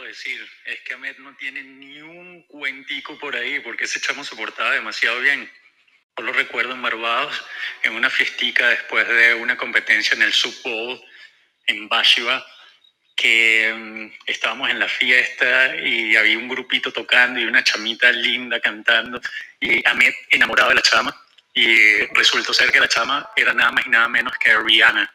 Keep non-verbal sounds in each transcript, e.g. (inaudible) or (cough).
decir es que Ahmed no tiene ni un cuentico por ahí, porque ese chamo se portaba demasiado bien. Yo lo recuerdo en Barbados, en una fiestica después de una competencia en el Sub Bowl en Bashiva, que mm, estábamos en la fiesta y había un grupito tocando y una chamita linda cantando y Ahmed enamorado de la chama y resultó ser que la chama era nada más y nada menos que Rihanna.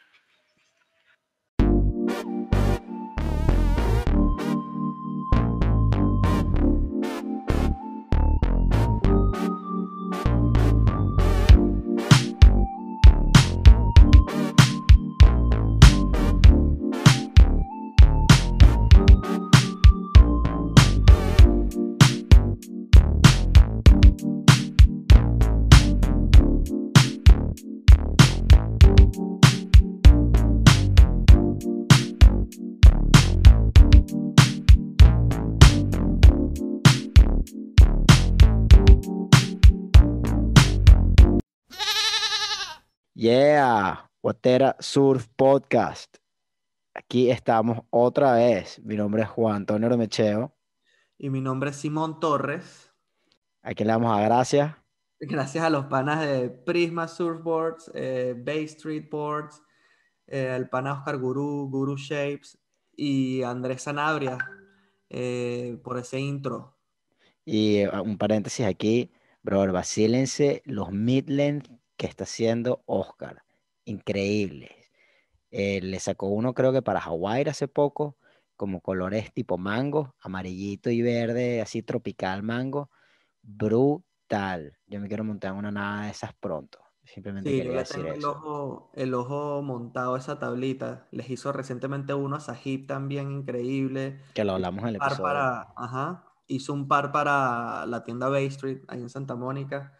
Watera Surf Podcast. Aquí estamos otra vez. Mi nombre es Juan Antonio Romecheo. Y mi nombre es Simón Torres. Aquí le damos a gracias. Gracias a los panas de Prisma Surfboards, eh, Bay Street Boards, eh, el pana Oscar Guru, Guru Shapes y Andrés Sanabria eh, por ese intro. Y eh, un paréntesis aquí, brother, vacílense los Midlands que está haciendo Oscar increíbles. Eh, le sacó uno, creo que para Hawái hace poco, como colores tipo mango, amarillito y verde, así tropical mango. Brutal. Yo me quiero montar una nada de esas pronto. Simplemente quería decir eso. el ojo, montado esa tablita. Les hizo recientemente uno a Sahib también increíble. Que lo hablamos en el hizo un par para la tienda Bay Street ahí en Santa Mónica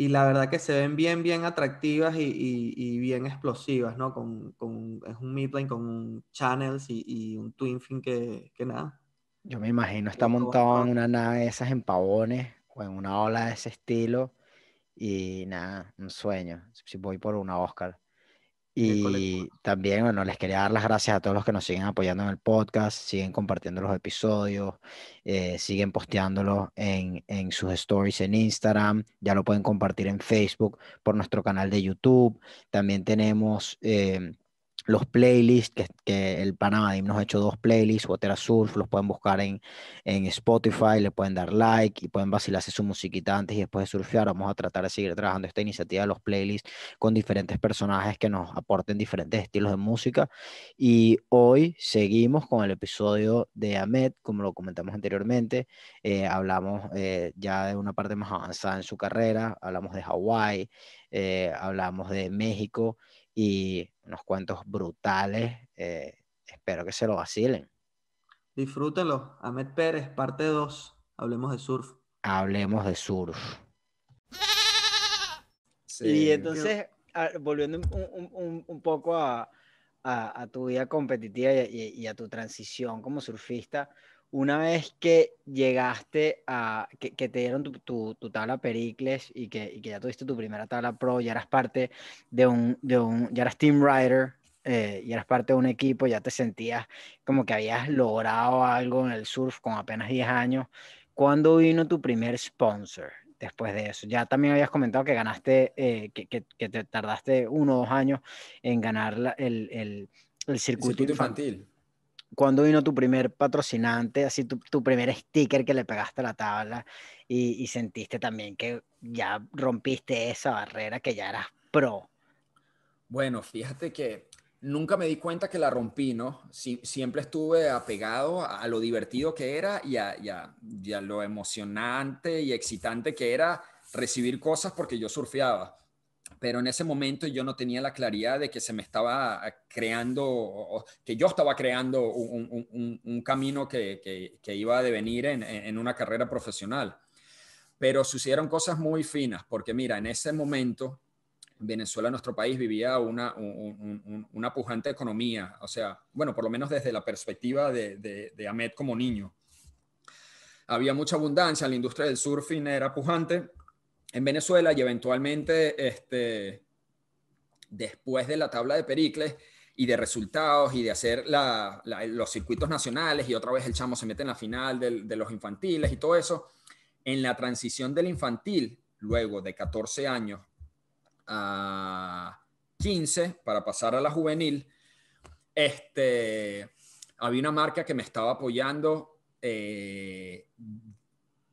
y la verdad que se ven bien, bien atractivas y, bien explosivas, ¿no? Con, con, es un midline con un channels y, un twin fin que, que, nada. Yo me imagino está montado en una nave de esas en pavones o en una ola de ese estilo y nada, un sueño. Si voy por una Oscar. Y también, bueno, les quería dar las gracias a todos los que nos siguen apoyando en el podcast, siguen compartiendo los episodios, eh, siguen posteándolos en, en, sus stories en Instagram, ya lo pueden compartir en Facebook por nuestro canal de YouTube. También tenemos eh, los playlists, que, el Panamá nos ha hecho dos playlists, water Surf, los pueden buscar en, en, Spotify, le pueden dar like y pueden vacilarse su musiquita antes y después de surfear. Vamos a tratar de seguir trabajando esta iniciativa de los playlists con diferentes personajes que nos aporten diferentes estilos de música. Y hoy seguimos con el episodio de Ahmed, como lo comentamos anteriormente, eh, hablamos eh, ya de una parte más avanzada en su carrera, hablamos de Hawái, eh, hablamos de México y unos cuentos brutales. Eh, espero que se lo vacilen. Disfrútenlo. Ahmed Pérez, parte 2. Hablemos de surf. Hablemos de surf. y entonces, volviendo un, poco a, tu vida competitiva y, a tu transición como surfista, una vez que llegaste a, que, te dieron tu, tu, tabla Pericles y que, y que ya tuviste tu primera tabla Pro, ya eras parte de un, de un ya eras Team Rider, eh, ya eras parte de un equipo, ya te sentías como que habías logrado algo en el surf con apenas 10 años. ¿Cuándo vino tu primer sponsor después de eso? Ya también habías comentado que ganaste, eh, que, que, te tardaste uno o dos años en ganar el, el, circuito, infantil cuándo vino tu primer patrocinante, así tu, primer sticker que le pegaste a la tabla y, sentiste también que ya rompiste esa barrera, que ya eras pro? Bueno, fíjate que nunca me di cuenta que la rompí, ¿no? siempre estuve apegado a, lo divertido que era y a, lo emocionante y excitante que era recibir cosas porque yo surfeaba pero en ese momento yo no tenía la claridad de que se me estaba ah, creando, que yo estaba creando un, camino que, iba a devenir en, una carrera profesional. Pero sucedieron cosas muy finas, porque mira, en ese momento Venezuela, nuestro país, vivía una, pujante economía, o sea, bueno, por lo menos desde la perspectiva de, de, de Ahmed como niño. Había mucha abundancia, la industria del surfing era pujante, en Venezuela y eventualmente este, después de la tabla de Pericles y de resultados y de hacer los circuitos nacionales y otra vez el chamo se mete en la final de, los infantiles y todo eso, en la transición del infantil, luego de 14 años a 15 para pasar a la juvenil, este, había una marca que me estaba apoyando eh,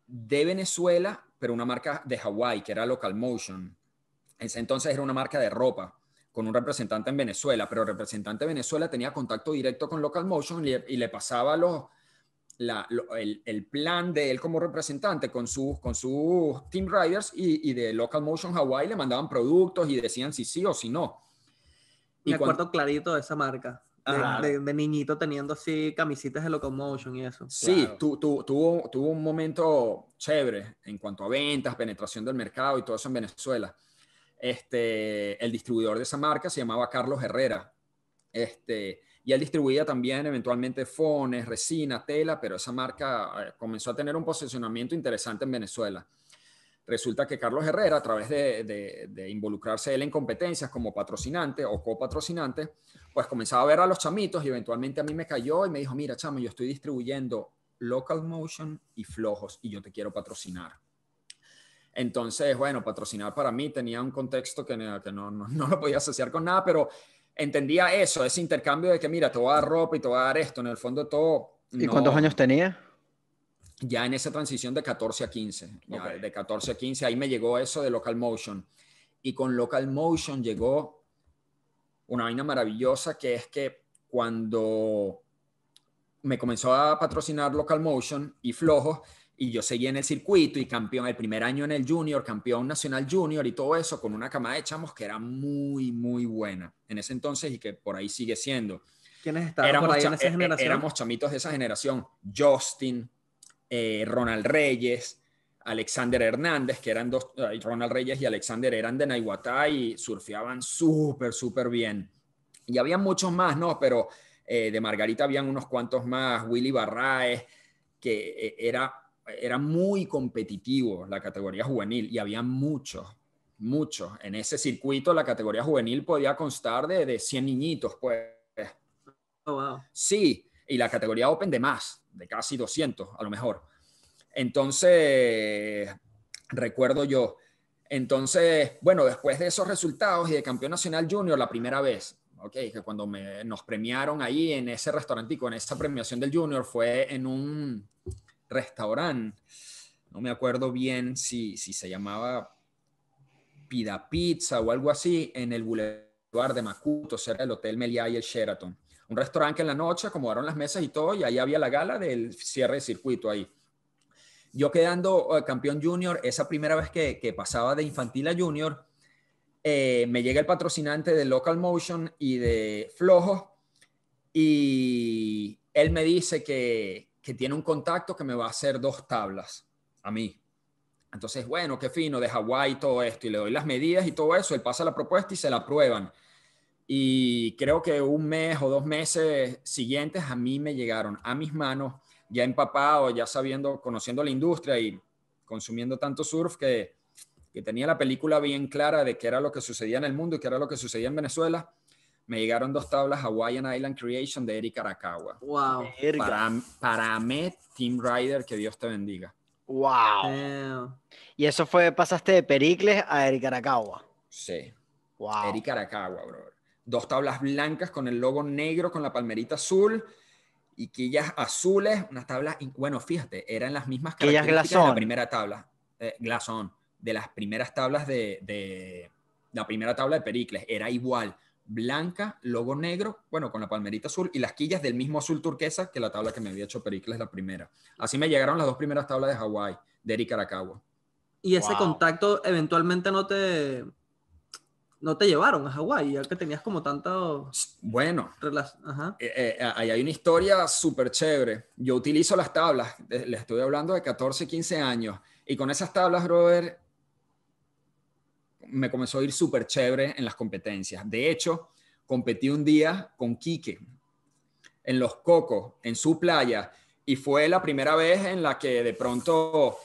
de Venezuela pero una marca de Hawái, que era Local Motion. Ese entonces era una marca de ropa con un representante en Venezuela, pero el representante de Venezuela tenía contacto directo con Local Motion y, le pasaba el, plan de él como representante con sus, con team riders y, de Local Motion Hawái le mandaban productos y decían si sí o si no. Me acuerdo clarito de esa marca de, niñito teniendo así camisitas de Locomotion y eso. Sí, tuvo, tuvo un momento chévere en cuanto a ventas, penetración del mercado y todo eso en Venezuela. Este, el distribuidor de esa marca se llamaba Carlos Herrera. Este, y él distribuía también eventualmente fones, resina, tela, pero esa marca eh, comenzó a tener un posicionamiento interesante en Venezuela resulta que Carlos Herrera, a través de, involucrarse él en competencias como patrocinante o copatrocinante, pues comenzaba a ver a los chamitos y eventualmente a mí me cayó y me dijo, mira, chamo, yo estoy distribuyendo Local Motion y Flojos y yo te quiero patrocinar. Entonces, bueno, patrocinar para mí tenía un contexto que, que no, no lo podía asociar con nada, pero entendía eso, ese intercambio de que, mira, te voy a dar ropa y te voy a dar esto, en el fondo todo. ¿Y cuántos años tenía? ya en esa transición de 14 a 15, de 14 a 15, ahí me llegó eso de Local Motion. Y con Local Motion llegó una vaina maravillosa que es que cuando me comenzó a patrocinar Local Motion y Flojo, y yo seguí en el circuito y campeón el primer año en el junior, campeón nacional junior y todo eso con una cama de chamos que era muy, muy buena en ese entonces y que por ahí sigue siendo. ¿Quiénes estaban por ahí en esa eh, eh, generación? Éramos chamitos de esa generación. Justin, eh, Ronald Reyes, Alexander Hernández, que eran dos, eh, Ronald Reyes y Alexander eran de Naiguatá y surfeaban súper, súper bien. Y había muchos más, ¿no? Pero eh, de Margarita habían unos cuantos más, Willy Barraes, que era, era muy competitivo la categoría juvenil y había muchos, muchos. En ese circuito la categoría juvenil podía constar de, de 100 niñitos, pues. Oh, sí, y la categoría Open de más de casi 200 a lo mejor. Entonces, recuerdo yo. Entonces, bueno, después de esos resultados y de campeón nacional junior, la primera vez, ok, que cuando nos premiaron ahí en ese restaurantico, en esa premiación del junior, fue en un restaurante, no me acuerdo bien si, si se llamaba Pida Pizza o algo así, en el Boulevard de Macuto, cerca el Hotel Meliá y el Sheraton un restaurante en la noche, acomodaron las mesas y todo, y ahí había la gala del cierre de circuito ahí. Yo quedando eh, campeón junior, esa primera vez que, pasaba de infantil a junior, eh, me llega el patrocinante de Local Motion y de Flojo, y él me dice que, tiene un contacto que me va a hacer dos tablas a mí. Entonces, bueno, qué fino, de Hawái todo esto, y le doy las medidas y todo eso, él pasa la propuesta y se la aprueban y creo que un mes o dos meses siguientes a mí me llegaron a mis manos, ya empapado, ya sabiendo, conociendo la industria y consumiendo tanto surf que, tenía la película bien clara de qué era lo que sucedía en el mundo y qué era lo que sucedía en Venezuela me llegaron dos tablas Hawaiian Island Creation de Eric Arakawa. Wow. Para, para mí, Team Rider, que Dios te bendiga. Wow. Y eso fue, pasaste de Pericles a Eric Arakawa. Sí. Wow. Eric Arakawa, brother dos tablas blancas con el logo negro, con la palmerita azul y quillas azules, unas tablas, bueno, fíjate, eran las mismas características de la primera tabla, eh, glasón, de las primeras tablas de, de, la primera tabla de Pericles, era igual, blanca, logo negro, bueno, con la palmerita azul y las quillas del mismo azul turquesa que la tabla que me había hecho Pericles la primera. Así me llegaron las dos primeras tablas de Hawái, de Eric Arakawa. Y ese contacto eventualmente no te no te llevaron a Hawái, ya que tenías como tanto... Bueno, eh, eh, eh, ahí hay una historia súper chévere. Yo utilizo las tablas, les estoy hablando de 14, 15 años, y con esas tablas, brother, me comenzó a ir súper chévere en las competencias. De hecho, competí un día con Quique en Los Cocos, en su playa, y fue la primera vez en la que de pronto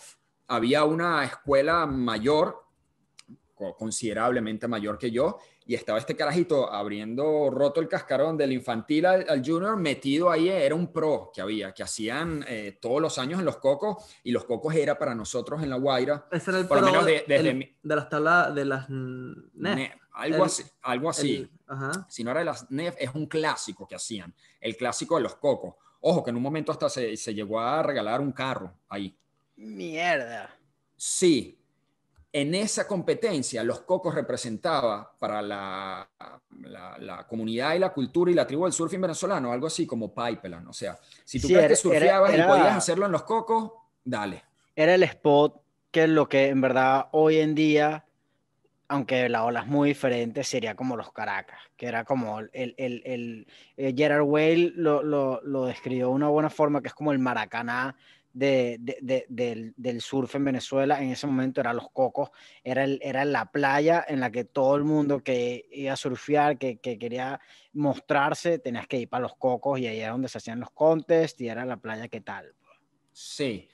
había una escuela mayor considerablemente mayor que yo, y estaba este carajito abriendo roto el cascarón del infantil al, junior, metido ahí, era un pro que había, que hacían eh, todos los años en los cocos, y los cocos era para nosotros en la Guaira, por lo de, desde de las tablas de las e algo así, algo así. si no era de las NEF, es un clásico que hacían, el clásico de los cocos. Ojo, que en un momento hasta se, se llegó a regalar un carro ahí. Mierda. Sí, en esa competencia, los Cocos representaba para la, comunidad y la cultura y la tribu del surfing venezolano algo así como Pipeline. O sea, si tú crees y podías hacerlo en los Cocos, dale. Era el spot que es lo que en verdad hoy en día, aunque la ola es muy diferente, sería como los Caracas, que era como el, el, el, Gerard Whale lo, lo describió de una buena forma, que es como el Maracaná del, surf en Venezuela en ese momento era Los Cocos, era, era la playa en la que todo el mundo que iba a surfear, que, quería mostrarse, tenías que ir para Los Cocos y ahí era donde se hacían los contests y era la playa que tal. Sí.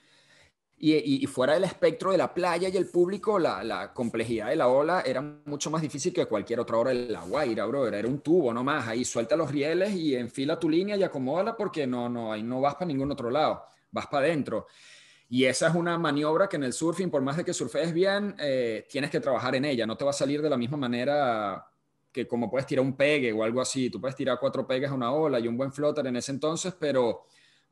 Y, fuera del espectro de la playa y el público, la, la, complejidad de la ola era mucho más difícil que cualquier otra hora de la Guaira, bro Era un tubo nomás, ahí suelta los rieles y enfila tu línea y acomódala porque no, no, ahí no vas para ningún otro lado vas para adentro. Y esa es una maniobra que en el surfing, por más de que surfees bien, eh, tienes que trabajar en ella. No te va a salir de la misma manera que como puedes tirar un pegue o algo así. Tú puedes tirar cuatro pegues a una ola y un buen flotter en ese entonces, pero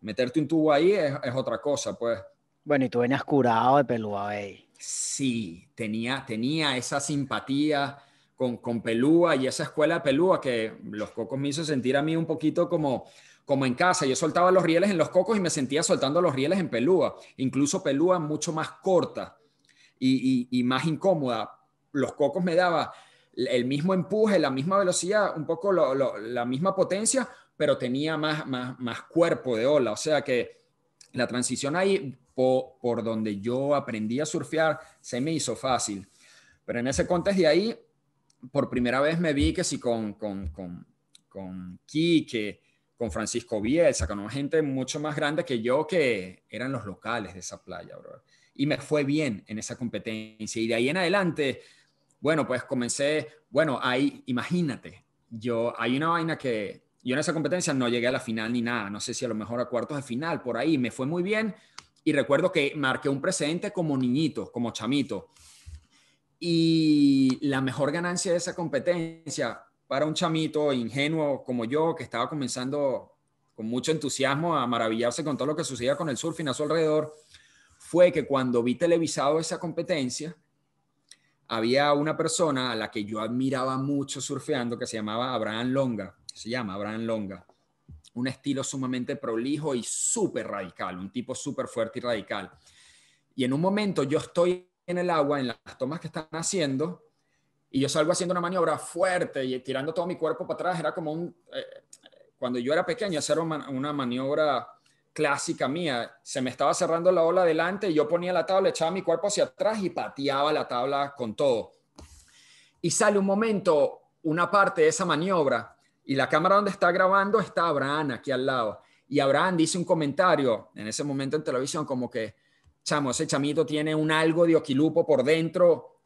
meterte un tubo ahí es, otra cosa, pues. Bueno, y tú venías curado de Pelúa, ¿eh? Sí, tenía, tenía esa simpatía con, con Pelúa y esa escuela de Pelúa que los cocos me hizo sentir a mí un poquito como como en casa, yo soltaba los rieles en los cocos y me sentía soltando los rieles en pelúa, incluso pelúa mucho más corta y, más incómoda. Los cocos me daba el mismo empuje, la misma velocidad, un poco la misma potencia, pero tenía más, más, más cuerpo de ola. O sea que la transición ahí por donde yo aprendí a surfear se me hizo fácil. Pero en ese contexto de ahí, por primera vez me vi que si con, con, con, con con Francisco Bielsa, con gente mucho más grande que yo que eran los locales de esa playa, bro. Y me fue bien en esa competencia. Y de ahí en adelante, bueno, pues comencé, bueno, ahí, imagínate, yo, hay una vaina que yo en esa competencia no llegué a la final ni nada, no sé si a lo mejor a cuartos de final, por ahí, me fue muy bien. Y recuerdo que marqué un precedente como niñito, como chamito. Y la mejor ganancia de esa competencia para un chamito ingenuo como yo, que estaba comenzando con mucho entusiasmo a maravillarse con todo lo que sucedía con el surfing a su alrededor, fue que cuando vi televisado esa competencia, había una persona a la que yo admiraba mucho surfeando que se llamaba Abraham Longa, se llama Abraham Longa, un estilo sumamente prolijo y súper radical, un tipo súper fuerte y radical. Y en un momento yo estoy en el agua, en las tomas que están haciendo, y yo salgo haciendo una maniobra fuerte y tirando todo mi cuerpo para atrás, era como un... Eh, cuando yo era pequeño, hacer una, maniobra clásica mía, se me estaba cerrando la ola adelante, y yo ponía la tabla, echaba mi cuerpo hacia atrás y pateaba la tabla con todo. Y sale un momento, una parte de esa maniobra, y la cámara donde está grabando está Abraham aquí al lado. Y Abraham dice un comentario en ese momento en televisión como que, chamo, ese chamito tiene un algo de oquilupo por dentro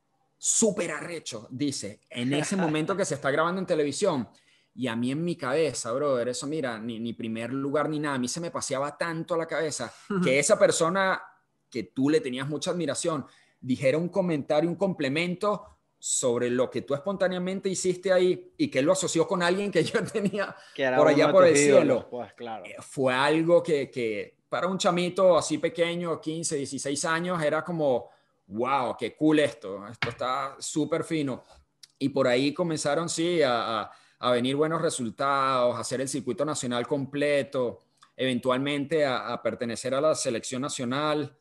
súper arrecho, dice, en (laughs) ese momento que se está grabando en televisión. Y a mí en mi cabeza, brother, eso mira, ni, ni primer lugar ni nada, a mí se me paseaba tanto a la cabeza que (laughs) esa persona que tú le tenías mucha admiración dijera un comentario, un complemento sobre lo que tú espontáneamente hiciste ahí y que lo asoció con alguien que yo tenía que por allá por el cielo. Pues, eh, fue algo que, que para un chamito así pequeño, 15, 16 años, era como wow, qué cool esto, esto está súper fino. Y por ahí comenzaron, sí, a, venir buenos resultados, a hacer el circuito nacional completo, eventualmente a, pertenecer a la selección nacional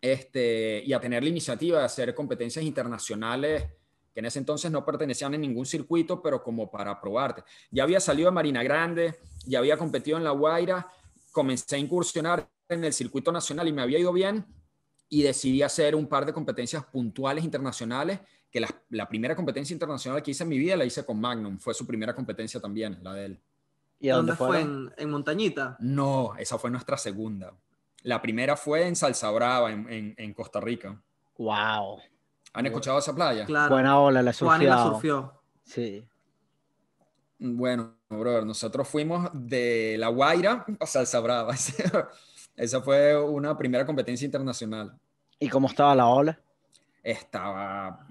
este, y a tener la iniciativa de hacer competencias internacionales que en ese entonces no pertenecían en ningún circuito, pero como para probarte. Ya había salido a Marina Grande, ya había competido en La Guaira, comencé a incursionar en el circuito nacional y me había ido bien, y decidí hacer un par de competencias puntuales internacionales, que la, primera competencia internacional que hice en mi vida la hice con Magnum, fue su primera competencia también, la de él. ¿Y a dónde, fue? ¿En, Montañita? No, esa fue nuestra segunda. La primera fue en Salsa Brava, en, Costa Rica. ¡Wow! ¿Han escuchado esa playa? Claro. Buena ola, la surfió. Sí. Bueno, brother, nosotros fuimos de La Guaira a Salsa Brava. (laughs) Esa fue una primera competencia internacional. ¿Y cómo estaba la ola? Estaba...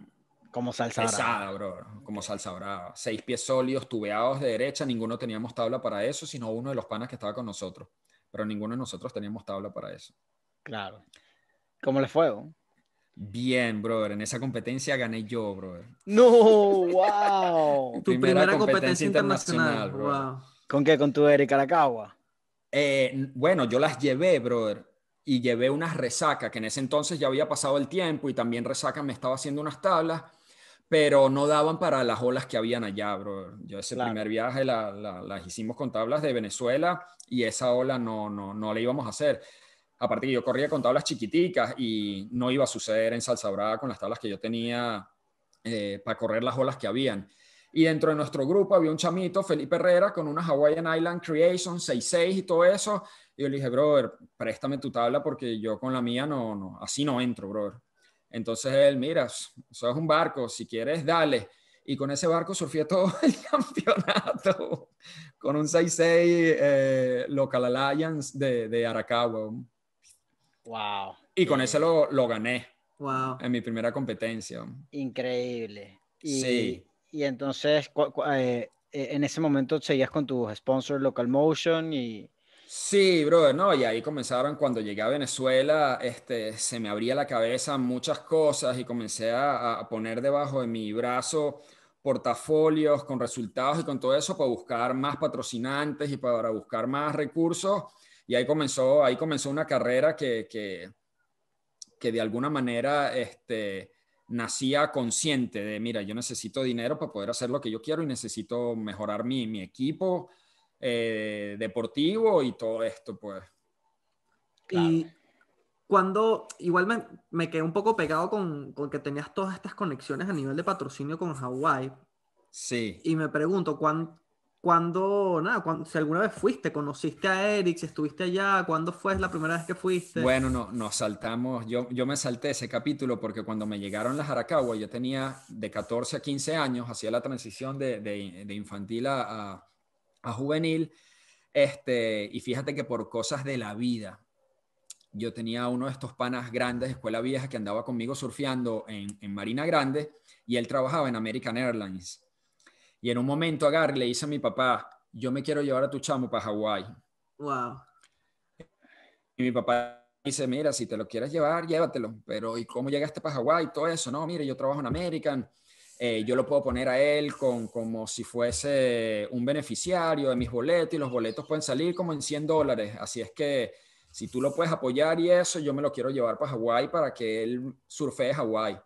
Como salsa brava. bro. Como salsa brava. Seis pies sólidos, tubeados de derecha. Ninguno teníamos tabla para eso, sino uno de los panas que estaba con nosotros. Pero ninguno de nosotros teníamos tabla para eso. Claro. ¿Cómo le fue? Bien, brother. En esa competencia gané yo, brother. No, wow. tu primera, competencia, internacional, ¿Con qué? ¿Con tu Eric Aracagua? Eh, bueno, yo las llevé, brother, y llevé unas resaca que en ese entonces ya había pasado el tiempo y también resaca me estaba haciendo unas tablas, pero no daban para las olas que habían allá, brother. Yo ese primer viaje las hicimos con tablas de Venezuela y esa ola no, no, no la íbamos a hacer. Aparte que yo corría con tablas chiquiticas y no iba a suceder en salsa brava con las tablas que yo tenía eh, para correr las olas que habían y dentro de nuestro grupo había un chamito, Felipe Herrera, con una Hawaiian Island Creation 66 y todo eso. Y yo le dije, brother, préstame tu tabla porque yo con la mía no, no así no entro, brother. Entonces él, mira, eso es un barco, si quieres, dale. Y con ese barco surfé todo (laughs) el campeonato, con un 66 eh, Local Alliance de, de Wow. Y con ese lo, lo gané. Wow. En mi primera competencia. Increíble. sí. Y entonces, eh, eh, en ese momento seguías con tus sponsors Local Motion y... Sí, brother, no, y ahí comenzaron cuando llegué a Venezuela, este, se me abría la cabeza muchas cosas y comencé a, a poner debajo de mi brazo portafolios con resultados y con todo eso para buscar más patrocinantes y para buscar más recursos. Y ahí comenzó, ahí comenzó una carrera que, que, que de alguna manera este, nacía consciente de, mira, yo necesito dinero para poder hacer lo que yo quiero y necesito mejorar mi, equipo eh, deportivo y todo esto, pues. Y cuando, igual me, me, quedé un poco pegado con, con, que tenías todas estas conexiones a nivel de patrocinio con Hawaii Sí. Y me pregunto, ¿cuánto cuando, nada, si alguna vez fuiste, conociste a Eric, si estuviste allá, ¿cuándo fue la primera vez que fuiste? Bueno, no, nos saltamos, yo, yo me salté ese capítulo porque cuando me llegaron las Aracagua, yo tenía de 14 a 15 años, hacía la transición de, de, infantil a, a, a, juvenil, este, y fíjate que por cosas de la vida, yo tenía uno de estos panas grandes de escuela vieja que andaba conmigo surfeando en, en Marina Grande y él trabajaba en American Airlines y en un momento agarré le dice a mi papá, yo me quiero llevar a tu chamo para Hawái. Wow. Y mi papá dice, mira, si te lo quieres llevar, llévatelo. Pero ¿y cómo llegaste para Hawái? Todo eso, no, mire, yo trabajo en American. Eh, yo lo puedo poner a él con, como si fuese un beneficiario de mis boletos y los boletos pueden salir como en 100 dólares. Así es que si tú lo puedes apoyar y eso, yo me lo quiero llevar para Hawái para que él surfee Hawái.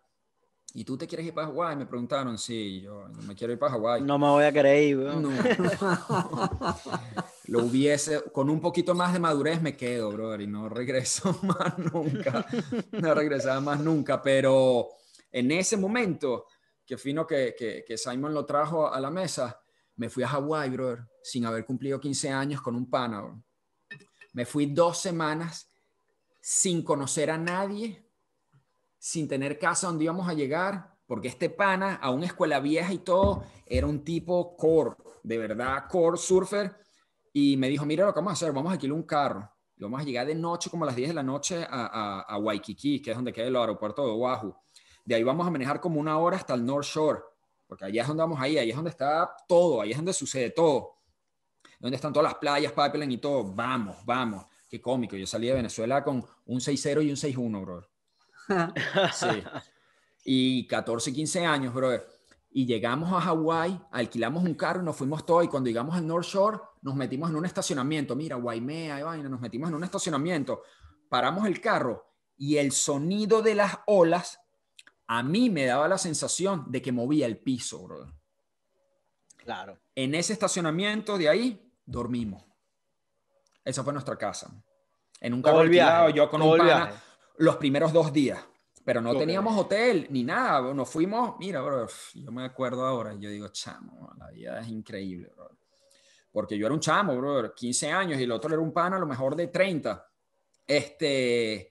¿Y tú te quieres ir para Hawái? Me preguntaron, sí, yo, me quiero ir para Hawái. No me voy a creer. (laughs) Lo hubiese, con un poquito más de madurez me quedo, brother, y no regreso (laughs) más nunca. No regresaba más nunca, pero en ese momento, que fino que, que, que Simon lo trajo a la mesa, me fui a Hawái, brother, sin haber cumplido 15 años con un pana, Me fui dos semanas sin conocer a nadie sin tener casa donde íbamos a llegar, porque este pana, a una escuela vieja y todo, era un tipo core, de verdad, core surfer, y me dijo, mira lo que vamos a hacer, vamos a alquilar un carro, lo vamos a llegar de noche, como a las 10 de la noche, a, Waikiki, que es donde queda el aeropuerto de Oahu. De ahí vamos a manejar como una hora hasta el North Shore, porque allá es donde vamos ahí, ahí es donde está todo, ahí es donde sucede todo, donde están todas las playas, pipeline y todo, vamos, vamos, qué cómico, yo salí de Venezuela con un 6 y un 6-1, (laughs) sí. Y 14, 15 años, brother. Y llegamos a Hawái, alquilamos un carro nos fuimos todos. Y cuando llegamos al North Shore, nos metimos en un estacionamiento. Mira, Guaymea, vaina, nos metimos en un estacionamiento. Paramos el carro y el sonido de las olas a mí me daba la sensación de que movía el piso, brother. Claro. En ese estacionamiento de ahí dormimos. Esa fue nuestra casa. En un carro yo con los primeros dos días. Pero no teníamos hotel ni nada, nos fuimos, mira, bro, yo me acuerdo ahora, yo digo, chamo, la vida es increíble, Porque yo era un chamo, bro, 15 años y el otro era un pan a lo mejor de 30. Este,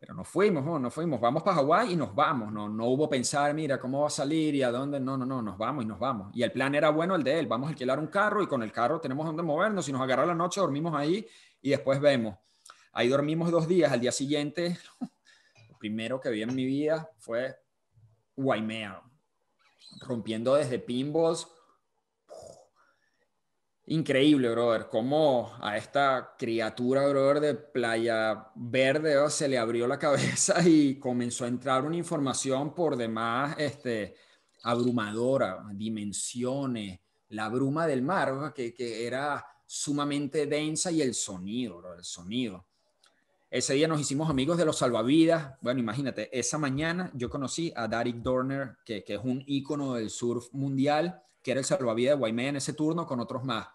pero nos fuimos, no, fuimos, vamos para Hawái y nos vamos, no, no hubo pensar, mira, cómo va a salir y a dónde, no, no, no, nos vamos y nos vamos. Y el plan era bueno el de él, vamos a alquilar un carro y con el carro tenemos dónde movernos, y nos agarra la noche dormimos ahí y después vemos. Ahí dormimos dos días, al día siguiente, (laughs) lo primero que vi en mi vida fue Guaimea, rompiendo desde pinballs. Increíble, brother, cómo a esta criatura, brother, de Playa Verde oh, se le abrió la (laughs) cabeza y comenzó a entrar una información por demás este, abrumadora, dimensiones, la bruma del mar, oh, que, era sumamente densa y el sonido, brother, el sonido. Ese día nos hicimos amigos de los salvavidas. Bueno, imagínate, esa mañana yo conocí a Derek Dorner, que, es un ícono del surf mundial, que era el salvavidas de Guaymé en ese turno con otros más.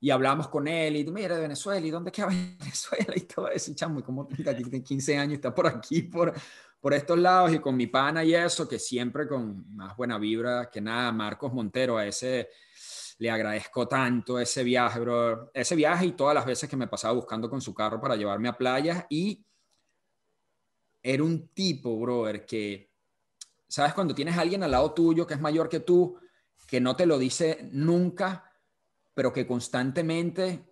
Y hablamos con él y mira, de Venezuela, ¿y dónde queda (laughs) Venezuela? Y todo eso, chamo, y como tiene 15 años, está por aquí, por, por estos lados, y con mi pana y eso, que siempre con más buena vibra que nada, Marcos Montero, a ese le agradezco tanto ese viaje, bro. Ese viaje y todas las veces que me pasaba buscando con su carro para llevarme a playas. Y era un tipo, brother, que, ¿sabes? Cuando tienes a alguien al lado tuyo que es mayor que tú, que no te lo dice nunca, pero que constantemente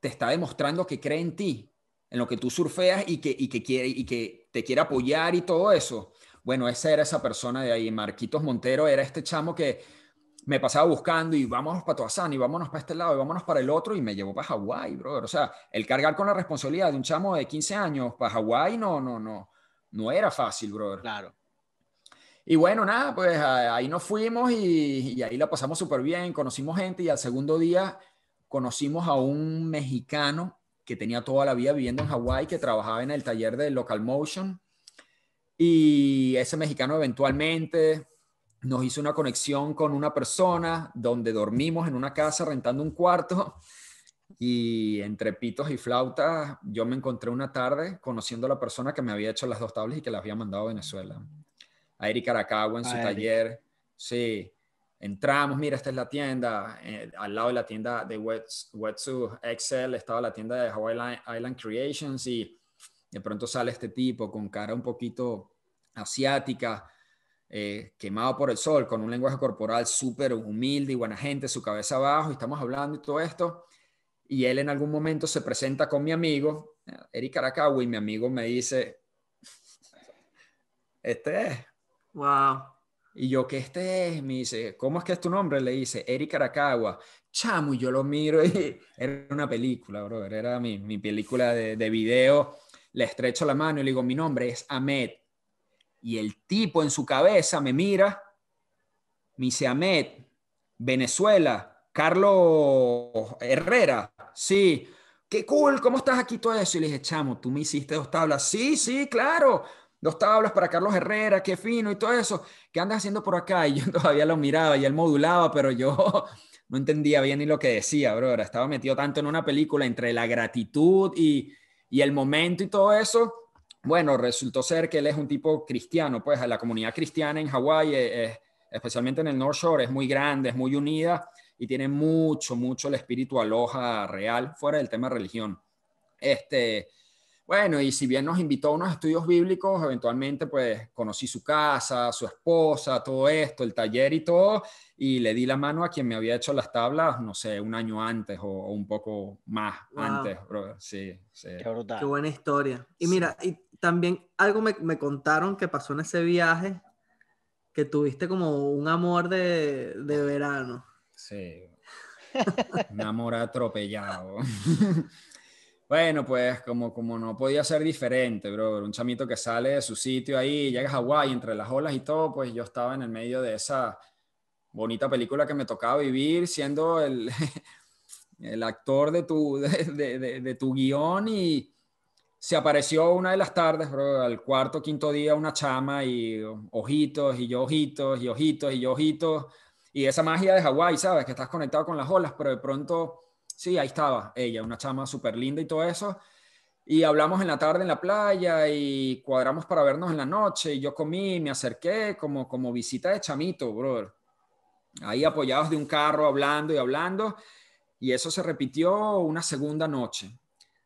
te está demostrando que cree en ti, en lo que tú surfeas y que, quiere, y que te quiere apoyar y todo eso. Bueno, esa era esa persona de ahí. Marquitos Montero era este chamo que me pasaba buscando y vámonos para Toazán y vámonos para este lado y vámonos para el otro y me llevó para Hawái, brother. O sea, el cargar con la responsabilidad de un chamo de 15 años para Hawái no, no, no, no era fácil, brother. Claro. Y bueno, nada, pues ahí nos fuimos y, y ahí la pasamos súper bien, conocimos gente y al segundo día conocimos a un mexicano que tenía toda la vida viviendo en Hawái, que trabajaba en el taller de Local Motion. Y ese mexicano eventualmente nos hizo una conexión con una persona donde dormimos en una casa rentando un cuarto (laughs) y entre pitos y flautas yo me encontré una tarde conociendo a la persona que me había hecho las dos tablas y que las había mandado a Venezuela, a Eric Aracagua en su taller. Sí, entramos, mira, esta es la tienda, eh, al lado de la tienda de Wetsu Excel estaba la tienda de Hawaii Island Creations y de pronto sale este tipo con cara un poquito asiática eh, quemado por el sol, con un lenguaje corporal súper humilde y buena gente, su cabeza abajo, y estamos hablando y todo esto. Y él en algún momento se presenta con mi amigo, Eric Caracagua y mi amigo me dice, este es. Wow. Y yo, ¿qué este es? Me dice, ¿cómo es que es tu nombre? Le dice, Eric aracagua Chamo, y yo lo miro y (laughs) era una película, brother, era mi, película de, de video. Le estrecho la mano y le digo, mi nombre es Ahmed. Y el tipo en su cabeza me mira, me dice, Venezuela, Carlos Herrera, sí, qué cool, ¿cómo estás aquí todo eso? Y le dije, chamo, tú me hiciste dos tablas, sí, sí, claro, dos tablas para Carlos Herrera, qué fino y todo eso, ¿qué andas haciendo por acá? Y yo (laughs) todavía lo miraba y él modulaba, pero yo (laughs) no entendía bien ni lo que decía, bro, estaba metido tanto en una película entre la gratitud y el momento y todo eso bueno, resultó ser que él es un tipo cristiano, pues la comunidad cristiana en Hawái, eh, eh, especialmente en el North Shore, es muy grande, es muy unida y tiene mucho, mucho el espíritu aloja real fuera del tema religión. Este, bueno, y si bien nos invitó a unos estudios bíblicos, eventualmente pues conocí su casa, su esposa, todo esto, el taller y todo, y le di la mano a quien me había hecho las tablas, no sé, un año antes o, un poco más antes, Sí, sí. Qué, buena historia. Y mira, y también algo me, contaron que pasó en ese viaje, que tuviste como un amor de, verano. Sí. (laughs) un amor atropellado. (laughs) bueno, pues como, como no podía ser diferente, bro. Un chamito que sale de su sitio ahí, llega a Hawái entre las olas y todo, pues yo estaba en el medio de esa bonita película que me tocaba vivir siendo el, (laughs) el actor de tu, de tu guión y se apareció una de las tardes, al cuarto, quinto día, una chama y oh, ojitos, y yo ojitos, y ojitos, y yo ojitos. Y esa magia de Hawái, ¿sabes? Que estás conectado con las olas, pero de pronto, sí, ahí estaba ella, una chama súper linda y todo eso. Y hablamos en la tarde en la playa y cuadramos para vernos en la noche. Y yo comí, me acerqué como, como visita de chamito, bro. Ahí apoyados de un carro, hablando y hablando. Y eso se repitió una segunda noche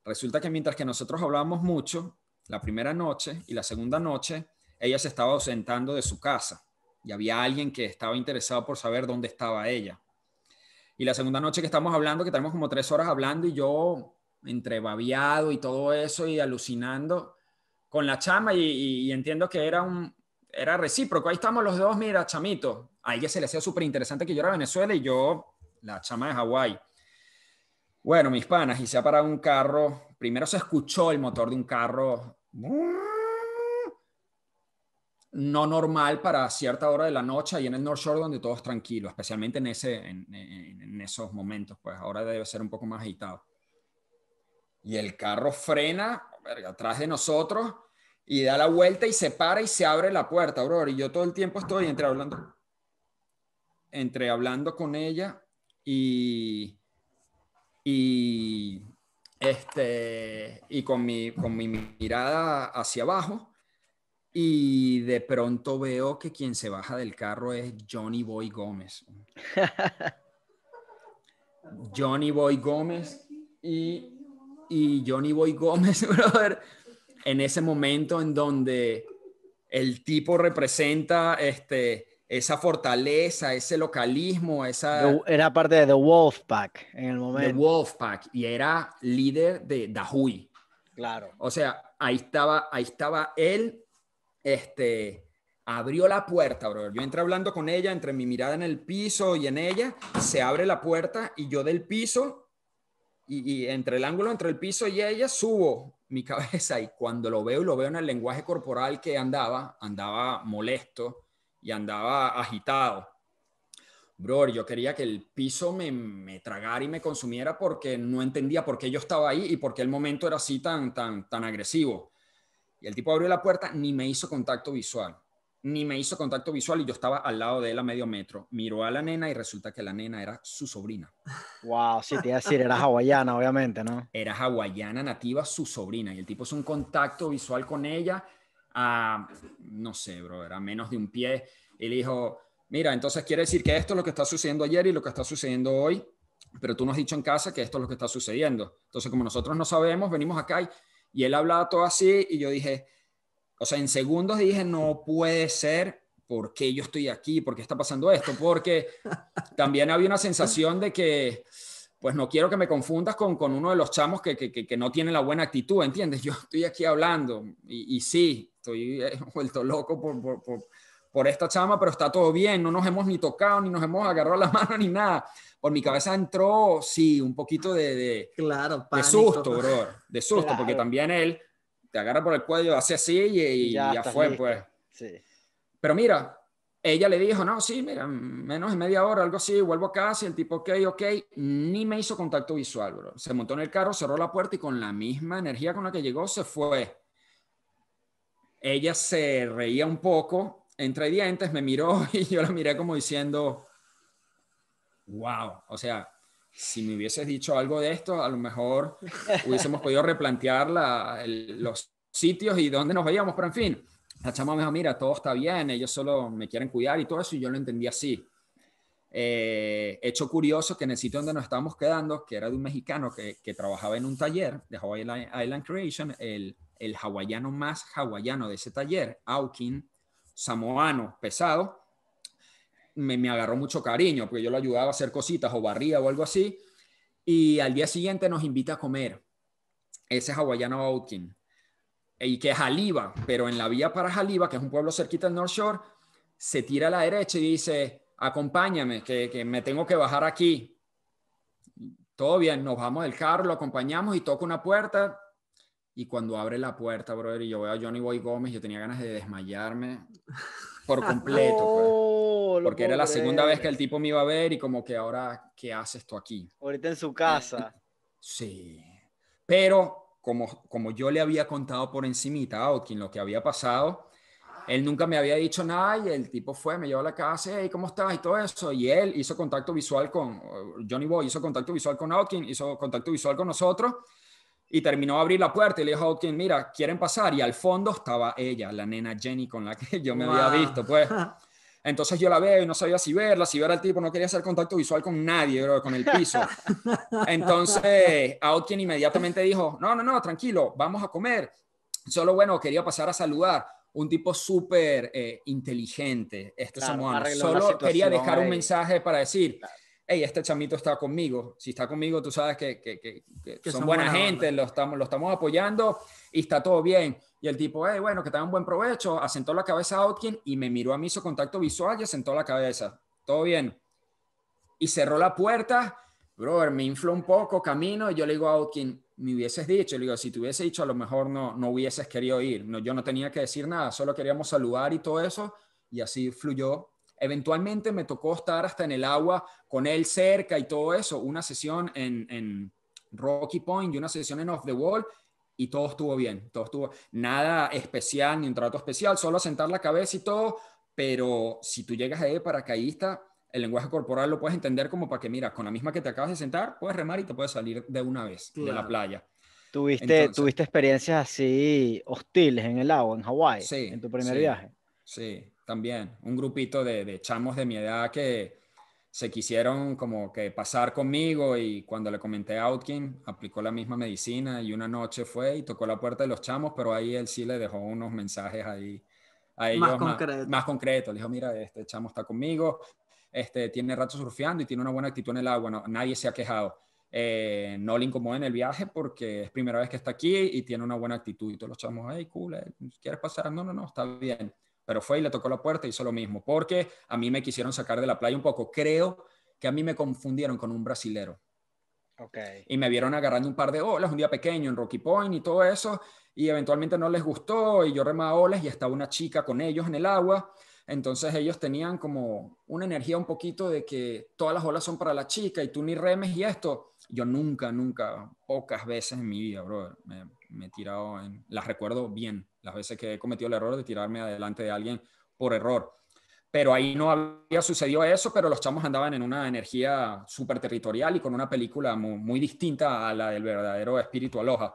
Resulta que mientras que nosotros hablábamos mucho, la primera noche y la segunda noche, ella se estaba ausentando de su casa y había alguien que estaba interesado por saber dónde estaba ella. Y la segunda noche que estamos hablando, que tenemos como tres horas hablando y yo entre babiado y todo eso y alucinando con la chama y, entiendo que era un era recíproco. Ahí estamos los dos, mira, chamito. A ella se le hacía súper interesante que yo era Venezuela y yo la chama de Hawái. Bueno, mis panas, y se ha parado un carro. Primero se escuchó el motor de un carro no normal para cierta hora de la noche y en el North Shore donde todo es tranquilo, especialmente en, ese, en, esos momentos, pues ahora debe ser un poco más agitado. Y el carro frena atrás de nosotros y da la vuelta y se para y se abre la puerta, Aurora Y yo todo el tiempo estoy entre hablando, entre hablando con ella y y, este, y con, mi, con mi mirada hacia abajo. Y de pronto veo que quien se baja del carro es Johnny Boy Gómez. (laughs) Johnny Boy Gómez y, y Johnny Boy Gómez, (laughs) brother, en ese momento en donde el tipo representa este, esa fortaleza, ese localismo, esa... Era parte de The Wolfpack en el momento. The Wolfpack, y era líder de Dahui. Claro. O sea, ahí estaba, ahí estaba él, este, abrió la puerta, bro. Yo entré hablando con ella, entre mi mirada en el piso y en ella, se abre la puerta y yo del piso, y, y entre el ángulo entre el piso y ella, subo mi (laughs) cabeza y cuando lo veo lo veo en el lenguaje corporal que andaba, andaba molesto, y andaba agitado. Bro, yo quería que el piso me, me, tragara y me consumiera porque no entendía por qué yo estaba ahí y por qué el momento era así tan, tan, tan agresivo. Y el tipo abrió la puerta, ni me hizo contacto visual, ni me hizo contacto visual y yo estaba al lado de él a medio metro. Miró a la nena y resulta que la nena era su sobrina. Wow, sí, te iba a decir, era hawaiana, obviamente, ¿no? Era hawaiana nativa, su sobrina. Y el tipo hizo un contacto visual con ella a, ah, no sé, bro, era menos de un pie. Y dijo, mira, entonces quiere decir que esto es lo que está sucediendo ayer y lo que está sucediendo hoy, pero tú nos has dicho en casa que esto es lo que está sucediendo. Entonces, como nosotros no sabemos, venimos acá y, él hablaba todo así y yo dije, o sea, en segundos dije, no puede ser, ¿por qué yo estoy aquí? ¿Por qué está pasando esto? Porque también había una sensación de que, pues no quiero que me confundas con, uno de los chamos que, que, no tiene la buena actitud, ¿entiendes? Yo estoy aquí hablando y sí, estoy eh, (laughs) vuelto loco por, por, esta chama, pero está todo bien, no nos hemos ni tocado, ni nos hemos agarrado la (laughs) mano, ni nada. Por mi cabeza entró, sí, un poquito de, claro, de susto, (laughs) bro, de susto, porque también él te agarra por el cuello, hace así y, ya, fue, pues. Sí. Pero mira, ella le dijo, no, sí, mira, menos de media hora, algo así, vuelvo a casa, y el tipo, ok, ok, ni me hizo contacto visual, bro. Se montó en el carro, cerró la puerta y con la misma energía con la que llegó, se fue. Ella se reía un poco, entre dientes, me miró (laughs) y yo la miré como diciendo, wow, o sea, si me hubieses dicho algo de esto, a lo mejor (laughs) hubiésemos podido replantear los sitios y dónde nos veíamos, pero en fin, la chama me dijo, mira, todo está bien, ellos solo me quieren cuidar y todo eso, y yo lo entendí así. Eh, hecho curioso que en el sitio donde nos estábamos quedando, que era de un mexicano que, trabajaba en un taller de Hawaii Island Creation, el el hawaiano más hawaiano de ese taller, Aukin, samoano, pesado, me, me, agarró mucho cariño, porque yo lo ayudaba a hacer cositas o barría o algo así. Y al día siguiente nos invita a comer. Ese hawaiano Aukin. Y que es Jaliba, pero en la vía para Jaliba, que es un pueblo cerquita del North Shore, se tira a la derecha y dice, acompáñame, que, que me tengo que bajar aquí. Todo bien, nos vamos del carro, lo acompañamos y toca una puerta, y cuando abre la puerta, brother, y yo veo a Johnny Boy Gómez, yo tenía ganas de desmayarme por (laughs) completo. Pues. Porque era la segunda vez que el tipo me iba a ver y como que ahora, ¿qué haces tú aquí? Ahorita en su casa. (laughs) Sí. Pero como, como yo le había contado por encimita a Otkin lo que había pasado, él nunca me había dicho nada y el tipo fue, me llevó a la casa, hey, ¿cómo estás? Y todo eso. Y él hizo contacto visual con, Johnny Boy hizo contacto visual con Autkin, hizo contacto visual con nosotros y terminó de abrir la puerta y le dijo a Hopkins, mira, quieren pasar. Y al fondo estaba ella, la nena Jenny con la que (laughs) yo me había visto, pues. (laughs) Entonces yo la veo y no sabía si verla, si ver al tipo, no quería hacer contacto visual con nadie, con el piso. (laughs) Entonces Outkin inmediatamente dijo, no, no, no, tranquilo, vamos a comer. Solo bueno, quería pasar a saludar. Un tipo súper eh, inteligente, este claro, Solo quería dejar un mensaje para decir, hey, este chamito está conmigo. Si está conmigo, tú sabes que, son, buena, gente, lo estamos, lo estamos apoyando y está todo bien. Y el tipo, hey, bueno, que un buen provecho, asentó la cabeza a Outkin y me miró a mí, hizo contacto visual y asentó la cabeza. Todo bien. Y cerró la puerta, brother, me infló un poco, camino, y yo le digo a Outkin, me hubieses dicho, le digo, si te hubiese dicho, a lo mejor no, no hubieses querido ir. yo no tenía que decir nada, solo queríamos saludar y todo eso, y así fluyó Eventualmente me tocó estar hasta en el agua con él cerca y todo eso, una sesión en, Rocky Point y una sesión en Off the Wall y todo estuvo bien, todo estuvo nada especial ni un trato especial, solo sentar la cabeza y todo, pero si tú llegas ahí paracaidista, el lenguaje corporal lo puedes entender como para que mira, con la misma que te acabas de sentar, puedes remar y te puedes salir de una vez de la playa. ¿Tuviste, ¿Tuviste experiencias así hostiles en el agua, en Hawái, en tu primer sí, viaje? Sí, también, un grupito de, chamos de mi edad que se quisieron como que pasar conmigo y cuando le comenté a Outkin, aplicó la misma medicina y una noche fue y tocó la puerta de los chamos, pero ahí él sí le dejó unos mensajes ahí a ellos más, concreto. más, concretos. Le dijo, mira, este chamo está conmigo, este, tiene rato surfeando y tiene una buena actitud en el agua, no, nadie se ha quejado. Eh, no le incomoda en el viaje porque es primera vez que está aquí y tiene una buena actitud. Y todos los chamos, hey, cool, eh, ¿quieres pasar? No, no, no, está bien pero fue y le tocó la puerta y hizo lo mismo, porque a mí me quisieron sacar de la playa un poco. Creo que a mí me confundieron con un brasilero. Y me vieron agarrando un par de olas, un día pequeño en Rocky Point y todo eso, y eventualmente no les gustó y yo remaba olas y estaba una chica con ellos en el agua. Entonces ellos tenían como una energía un poquito de que todas las olas son para la chica y tú ni remes y esto. Yo nunca, nunca, pocas veces en mi vida, bro, me, me he tirado en, las recuerdo bien, las veces que he cometido el error de tirarme adelante de alguien por error. Pero ahí no había sucedido eso, pero los chamos andaban en una energía súper territorial y con una película muy, distinta a la del verdadero espíritu aloja.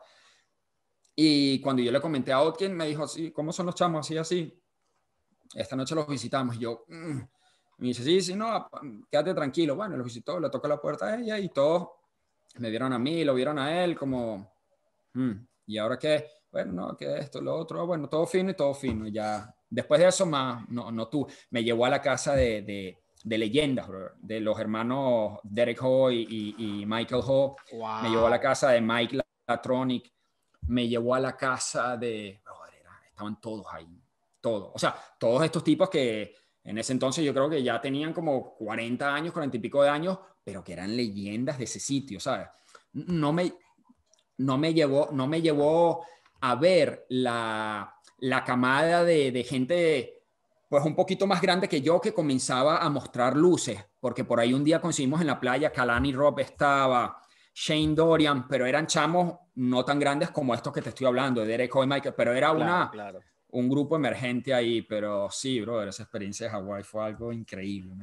Y cuando yo le comenté a Otkin, me dijo, sí, ¿cómo son los chamos? Así, así. Esta noche los visitamos. Y yo, mm". me dice, sí, sí, no, quédate tranquilo. Bueno, los visitó, le tocó la puerta a ella y todos me vieron a mí, lo vieron a él, como, mm, ¿y ahora qué? bueno, no, que esto, lo otro, bueno, todo fino y todo fino. Ya después de eso, más, no, no tú, me llevó a la casa de, de, leyendas, de los hermanos Derek Ho y, Michael Ho. Me llevó a la casa de Mike Latronic, me llevó a la casa de, estaban todos ahí, todos. O sea, todos estos tipos que en ese entonces yo creo que ya tenían como 40 años, 40 y pico de años, pero que eran leyendas de ese sitio, ¿sabes? No me, no me llevó, no me llevó a ver la, camada de, gente pues un poquito más grande que yo que comenzaba a mostrar luces, porque por ahí un día conseguimos en la playa, Kalani Rob estaba, Shane Dorian, pero eran chamos no tan grandes como estos que te estoy hablando, de Derek y Michael, pero era una, un grupo emergente ahí, pero sí, bro esa experiencia de Hawái fue algo increíble,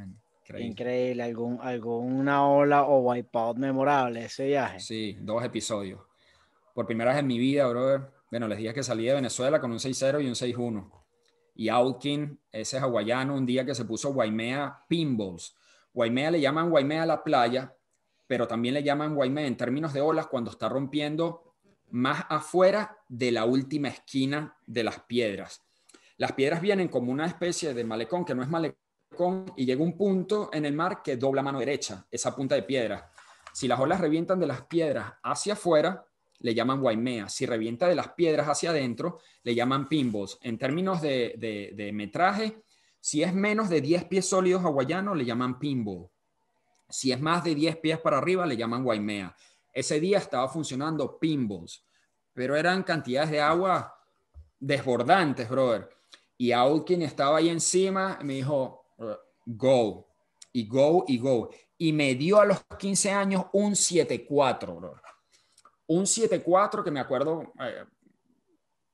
Increíble. Increíble, algún, alguna ola o wipeout memorable ese viaje. Sí, dos episodios. Por primera vez en mi vida, brother, bueno, les dije que salí de Venezuela con un 6-0 y un 6-1. Y Outkin, ese hawaiano, un día que se puso Waimea Pinballs. Waimea le llaman Waimea la playa, pero también le llaman Waimea en términos de olas cuando está rompiendo más afuera de la última esquina de las piedras. Las piedras vienen como una especie de malecón que no es malecón y llega un punto en el mar que dobla mano derecha, esa punta de piedra. Si las olas revientan de las piedras hacia afuera, le llaman guaimea Si revienta de las piedras hacia adentro, le llaman pinballs. En términos de, metraje, si es menos de 10 pies sólidos hawaiano, le llaman pinball. Si es más de 10 pies para arriba, le llaman Guaimea. Ese día estaba funcionando pinballs, pero eran cantidades de agua desbordantes, brother. Y alguien quien estaba ahí encima, me dijo, uh, go, y go, y go. Y me dio a los 15 años un 7-4, brother. Un 7-4 que me acuerdo eh,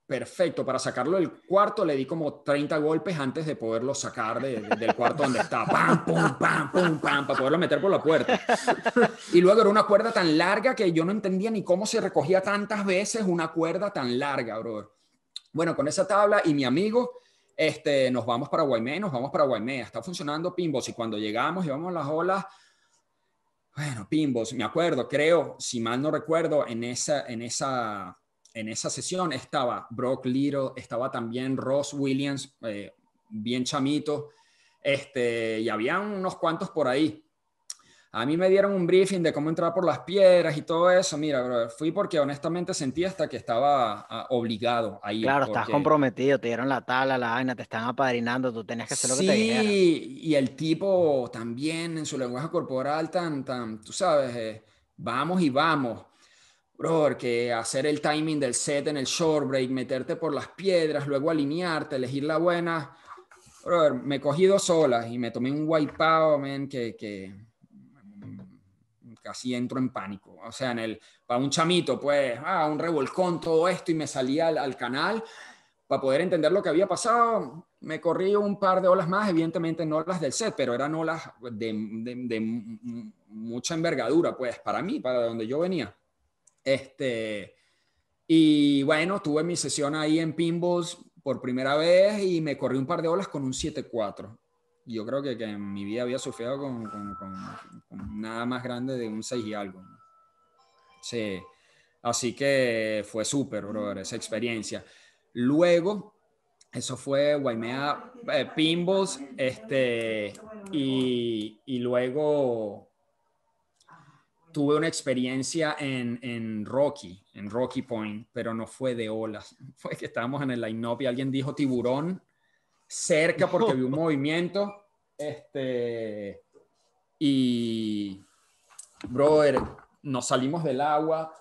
perfecto para sacarlo del cuarto, le di como 30 golpes antes de poderlo sacar del cuarto donde estaba. Pam, pum, pam, pam, para poderlo meter por la puerta. Y luego era una cuerda tan larga que yo no entendía ni cómo se recogía tantas veces una cuerda tan larga, bro. Bueno, con esa tabla y mi amigo, este, nos vamos para Guaymé, nos vamos para Guaymé. Está funcionando Pimbos y cuando llegamos, llevamos las olas bueno, Pimbos, me acuerdo, creo, si mal no recuerdo, en esa, en esa, en esa sesión estaba Brock Little, estaba también Ross Williams, eh, bien chamito, este, y había unos cuantos por ahí. A mí me dieron un briefing de cómo entrar por las piedras y todo eso. Mira, bro, fui porque honestamente sentí hasta que estaba ah, obligado ahí. Claro, estás comprometido, te dieron la tala, la vaina, te están apadrinando, tú tenías que hacer lo que te Sí, y el tipo también en su lenguaje corporal tan, tan, tú sabes, eh, vamos y vamos. Bro, que hacer el timing del set en el short break, meterte por las piedras, luego alinearte, elegir la buena. Bro, me cogí dos olas y me tomé un wipeout, man, que... que casi entro en pánico. O sea, en el, para un chamito, pues, ah, un revolcón, todo esto, y me salía al, canal para poder entender lo que había pasado. Me corrí un par de olas más, evidentemente no las del set, pero eran olas de, de mucha envergadura, pues, para mí, para donde yo venía. Este, y bueno, tuve mi sesión ahí en Pinballs por primera vez y me corrí un par de olas con un 74 4 yo creo que, en mi vida había sufrido con, nada más grande de un 6 y algo. Sí, así que fue súper, brother, esa experiencia. Luego, eso fue Guaimea eh, Pinballs, este, y, y, luego tuve una experiencia en, Rocky, en Rocky Point, pero no fue de olas, (laughs) fue que estábamos en el line-up y alguien dijo tiburón cerca porque vi un (laughs) movimiento. Este, y, brother, nos salimos del agua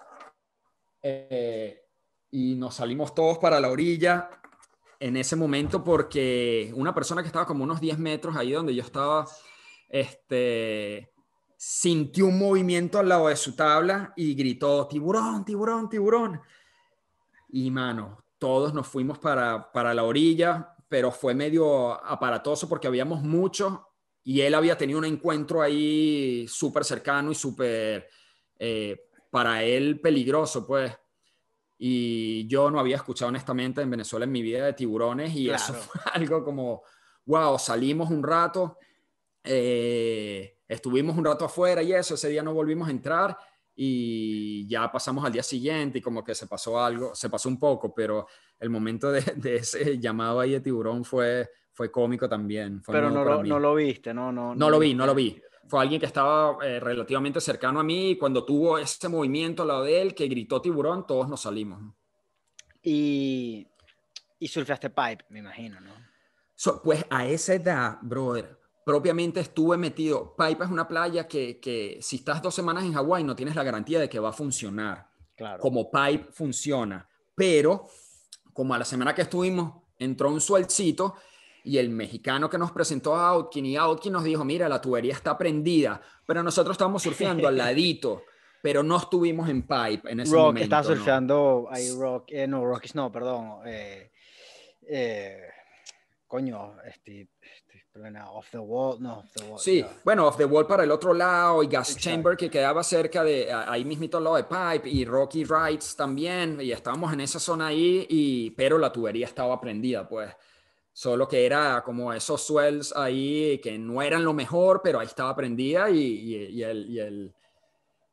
eh, y nos salimos todos para la orilla en ese momento porque una persona que estaba como unos 10 metros ahí donde yo estaba, este, sintió un movimiento al lado de su tabla y gritó, tiburón, tiburón, tiburón. Y mano, todos nos fuimos para, para la orilla, pero fue medio aparatoso porque habíamos muchos y él había tenido un encuentro ahí súper cercano y súper, eh, para él, peligroso, pues. Y yo no había escuchado honestamente en Venezuela en mi vida de tiburones y eso fue (laughs) algo como, wow, salimos un rato, eh, estuvimos un rato afuera y eso, ese día no volvimos a entrar y ya pasamos al día siguiente y como que se pasó algo, se pasó un poco, pero el momento de, ese llamado ahí de tiburón fue, fue cómico también. pero no lo, no viste, no, no. No, lo vi, no lo vi. Fue alguien que estaba eh, relativamente cercano a mí y cuando tuvo ese movimiento al lado de él que gritó tiburón, todos nos salimos. Y, y surfeaste pipe, me imagino, ¿no? pues a esa edad, brother, propiamente estuve metido. Pipe es una playa que, que si estás dos semanas en Hawái no tienes la garantía de que va a funcionar. Como Pipe funciona. Pero como a la semana que estuvimos entró un suelcito y el mexicano que nos presentó a Outkin y Outkin nos dijo, mira, la tubería está prendida, pero nosotros estábamos surfeando al (laughs) ladito. Pero no estuvimos en Pipe en ese momento. Rock, está surfeando ¿no? Rock, eh, no, perdón. Eh, eh, coño, este, pero the Wall, no, Off the Wall. Sí, bueno, Off the Wall para el otro lado y Gas Chamber que quedaba cerca de ahí mismito al lado de Pipe y Rocky Rides también, y estábamos en esa zona ahí, y, pero la tubería estaba prendida, pues. Solo que era como esos swells ahí que no eran lo mejor, pero ahí estaba prendida y el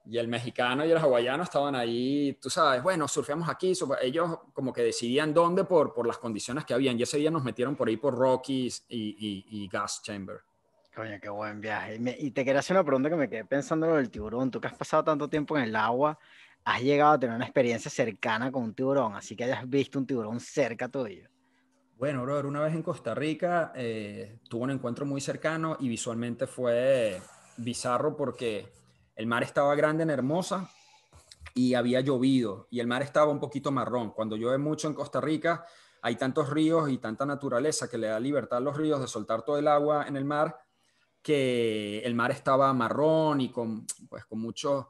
y el mexicano y el hawaiano estaban ahí, tú sabes, bueno, surfeamos aquí, ellos como que decidían dónde por, por las condiciones que habían. Y ese día nos metieron por ahí por Rockies y, Gas Chamber. Coño, qué buen viaje. Y, te quería hacer una pregunta que me quedé pensando del tiburón. Tú que has pasado tanto tiempo en el agua, has llegado a tener una experiencia cercana con un tiburón, así que hayas visto un tiburón cerca tuyo. Bueno, brother, una vez en Costa Rica eh, tuve un encuentro muy cercano y visualmente fue bizarro porque el mar estaba grande en Hermosa y había llovido y el mar estaba un poquito marrón. Cuando llueve mucho en Costa Rica, hay tantos ríos y tanta naturaleza que le da libertad a los ríos de soltar todo el agua en el mar que el mar estaba marrón y con, pues, con muchos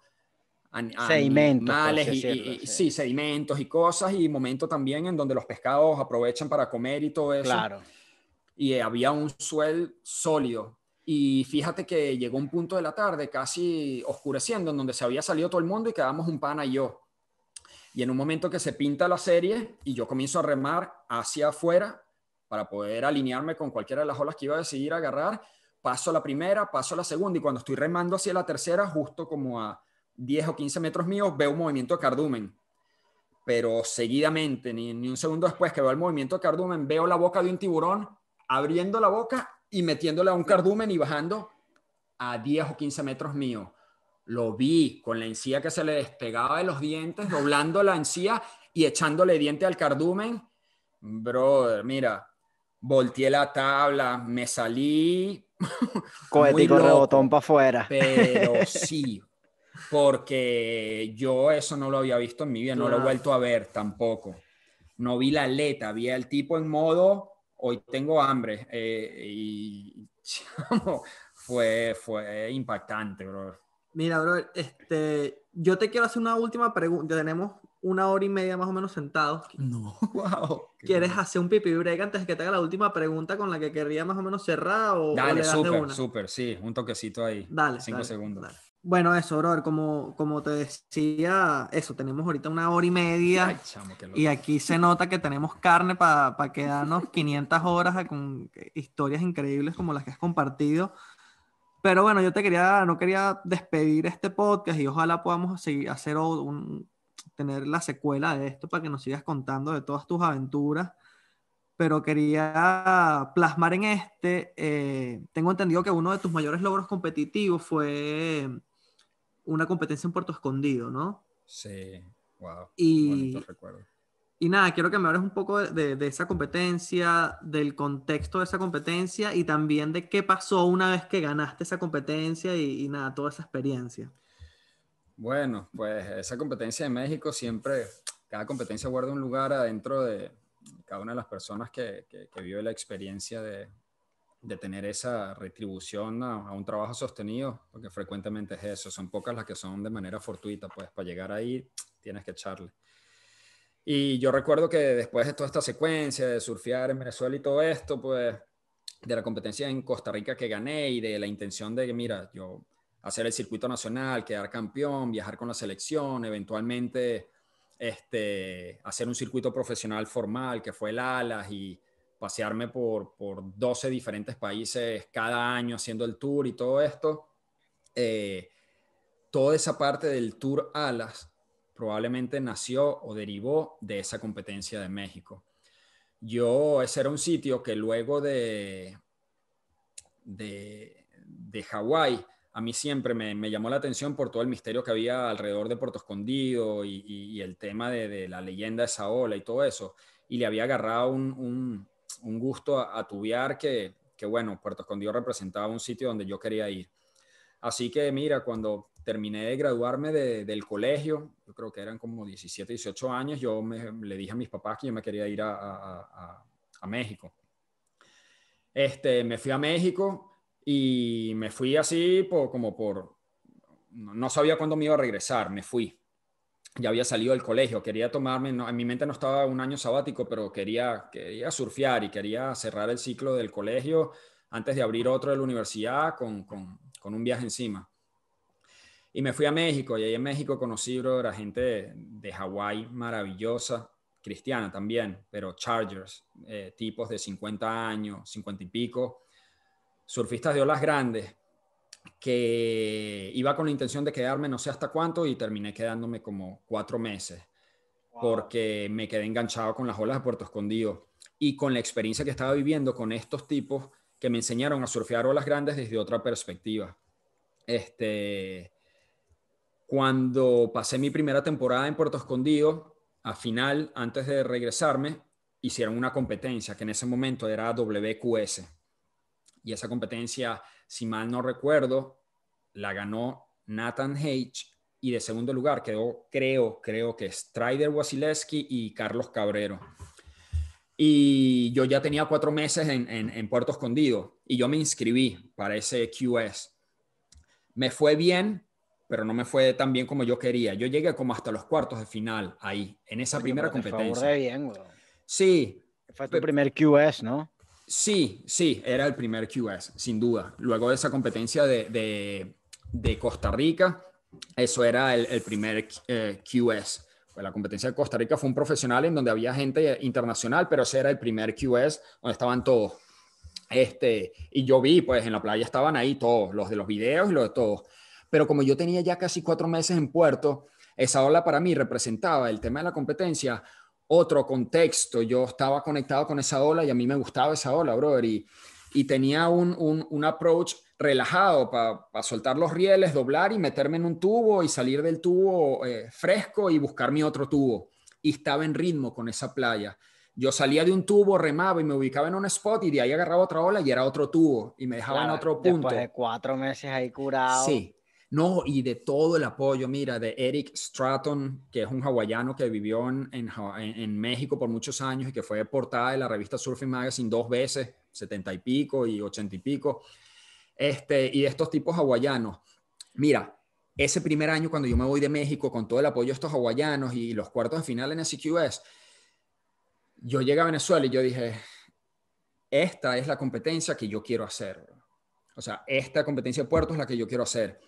sedimentos, animales y, sí. sedimentos y cosas y momento también en donde los pescados aprovechan para comer y todo eso. Y había un suelo sólido y fíjate que llegó un punto de la tarde, casi oscureciendo, en donde se había salido todo el mundo y quedamos un pana y yo. Y en un momento que se pinta la serie y yo comienzo a remar hacia afuera para poder alinearme con cualquiera de las olas que iba a decidir agarrar, paso la primera, paso la segunda y cuando estoy remando hacia la tercera, justo como a 10 o 15 metros míos, veo un movimiento de cardumen. Pero seguidamente, ni, ni un segundo después que veo el movimiento de cardumen, veo la boca de un tiburón abriendo la boca y metiéndole a un cardumen y bajando a 10 o 15 metros mío. Lo vi con la encía que se le despegaba de los dientes, doblando la encía y echándole diente al cardumen. Brother, mira, volteé la tabla, me salí. (laughs) Cohetico rebotón para afuera. Pero (laughs) sí, porque yo eso no lo había visto en mi vida, no, lo he vuelto a ver tampoco. No vi la aleta, vi al tipo en modo hoy tengo hambre. Eh, y (laughs) fue, fue impactante, bro. Mira, bro, este, yo te quiero hacer una última pregunta. Tenemos una hora y media más o menos sentados. No, wow. (laughs) ¿Quieres hacer un pipi break antes de que te haga la última pregunta con la que querría más o menos cerrar? O, dale, súper, súper, sí, un toquecito ahí. Dale. Cinco segundos. Dale. Bueno, eso, brother, como, como te decía, eso, tenemos ahorita una hora y media y aquí se nota que tenemos carne para quedarnos 500 (laughs) horas con historias increíbles como las que has compartido. Pero bueno, yo te quería, no quería despedir este podcast y ojalá podamos seguir, hacer un, tener la secuela de esto para que nos sigas contando de todas tus aventuras. Pero quería plasmar en este, eh, tengo entendido que uno de tus mayores logros competitivos fue una competencia en Puerto Escondido, ¿no? Sí, wow. Y, y nada, quiero que me hables un poco de, esa competencia, del contexto de esa competencia y también de qué pasó una vez que ganaste esa competencia y, nada, toda esa experiencia. Bueno, pues esa competencia de México siempre, cada competencia guarda un lugar adentro de cada una de las personas que vive la experiencia de, de tener esa retribución a, un trabajo sostenido, porque frecuentemente es eso, son pocas las que son de manera fortuita, pues para llegar ahí tienes que echarle. Y yo recuerdo que después de toda esta secuencia de surfear en Venezuela y todo esto, pues de la competencia en Costa Rica que gané y de la intención de que, mira, yo hacer el circuito nacional, quedar campeón, viajar con la selección, eventualmente este, hacer un circuito profesional formal que fue el ALAS y pasearme por, por 12 diferentes países cada año haciendo el tour y todo esto, eh, toda esa parte del tour Alas probablemente nació o derivó de esa competencia de México. Yo, ese era un sitio que luego de, de, de Hawái, a mí siempre me, llamó la atención por todo el misterio que había alrededor de Puerto Escondido y, el tema de, la leyenda de Saola y todo eso. Y le había agarrado un, un gusto a que, que, bueno, Puerto Escondido representaba un sitio donde yo quería ir. Así que mira, cuando terminé de graduarme del colegio, yo creo que eran como 17, 18 años, yo le dije a mis papás que yo me quería ir a, México. Este, me fui a México y me fui así por, como por, no sabía cuándo me iba a regresar, me fui ya había salido del colegio, quería tomarme, en mi mente no estaba un año sabático, pero quería, quería surfear y quería cerrar el ciclo del colegio antes de abrir otro de la universidad con, un viaje encima. Y me fui a México y ahí en México conocí, a la gente de, Hawaii Hawái maravillosa, cristiana también, pero Chargers, eh, tipos de 50 años, 50 y pico, surfistas de olas grandes, que iba con la intención de quedarme no sé hasta cuánto y terminé quedándome como cuatro meses porque me quedé enganchado con las olas de Puerto Escondido y con la experiencia que estaba viviendo con estos tipos que me enseñaron a surfear olas grandes desde otra perspectiva. Este, cuando pasé mi primera temporada en Puerto Escondido, a final, antes de regresarme, hicieron una competencia que en ese momento era WQS, y esa competencia, si mal no recuerdo, la ganó Nathan Hage y de segundo lugar quedó, creo, creo que Strider Wasilewski y Carlos Cabrero. Y yo ya tenía cuatro meses en, Puerto Escondido y yo me inscribí para ese QS. Me fue bien, pero no me fue tan bien como yo quería. Yo llegué como hasta los cuartos de final ahí, en esa primera competencia. Bien, sí. Fue tu primer QS, ¿no? Sí, sí, era el primer QS, sin duda. Luego de esa competencia de, Costa Rica, eso era el, primer eh, QS. Pues la competencia de Costa Rica fue un profesional en donde había gente internacional, pero ese era el primer QS donde estaban todos. Este, y yo vi, pues en la playa estaban ahí todos, los de los videos y los de todos. Pero como yo tenía ya casi cuatro meses en puerto, esa ola para mí representaba el tema de la competencia otro contexto. Yo estaba conectado con esa ola y a mí me gustaba esa ola, brother. Y, tenía un, un, un, approach relajado para soltar los rieles, doblar y meterme en un tubo y salir del tubo eh, fresco y buscar mi otro tubo. Y estaba en ritmo con esa playa. Yo salía de un tubo, remaba y me ubicaba en un spot y de ahí agarraba otra ola y era otro tubo y me dejaba en otro punto. Después de cuatro meses ahí curado. Sí, no, y de todo el apoyo, mira, de Eric Stratton, que es un hawaiano que vivió en, México por muchos años y que fue portada de la revista Surfing Magazine dos veces, setenta y pico y ochenta y pico, este, y de estos tipos hawaianos. Mira, ese primer año cuando yo me voy de México con todo el apoyo de estos hawaianos y los cuartos de final en SQS, yo llegué a Venezuela y yo dije, esta es la competencia que yo quiero hacer. O sea, esta competencia de puertos es la que yo quiero hacer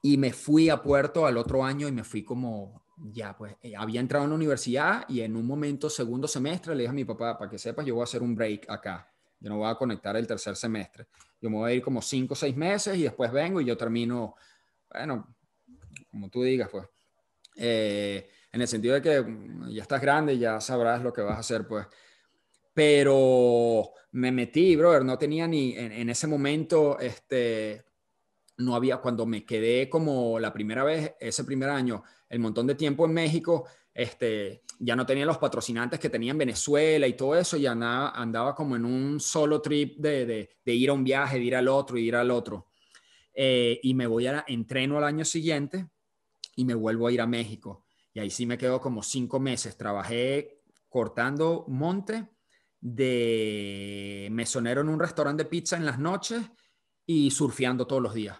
y me fui a Puerto al otro año y me fui como, ya, pues eh, había entrado en la universidad y en un momento, segundo semestre, le dije a mi papá, para que sepas, yo voy a hacer un break acá. Yo no voy a conectar el tercer semestre. Yo me voy a ir como cinco o seis meses y después vengo y yo termino, bueno, como tú digas, pues. Eh, en el sentido de que mm, ya estás grande, ya sabrás lo que vas a hacer, pues. Pero me metí, brother, no tenía ni en ese momento, este, no había, cuando me quedé como la primera vez, ese primer año, el montón de tiempo en México, este, ya no tenía los patrocinantes que tenía en Venezuela y todo eso, ya andaba, andaba como en un solo trip de, ir a un viaje, de ir al otro, y ir al otro. Eh, y me voy a, entreno al año siguiente y me vuelvo a ir a México. Y ahí sí me quedo como cinco meses. Trabajé cortando monte de mesonero en un restaurante de pizza en las noches y surfeando todos los días.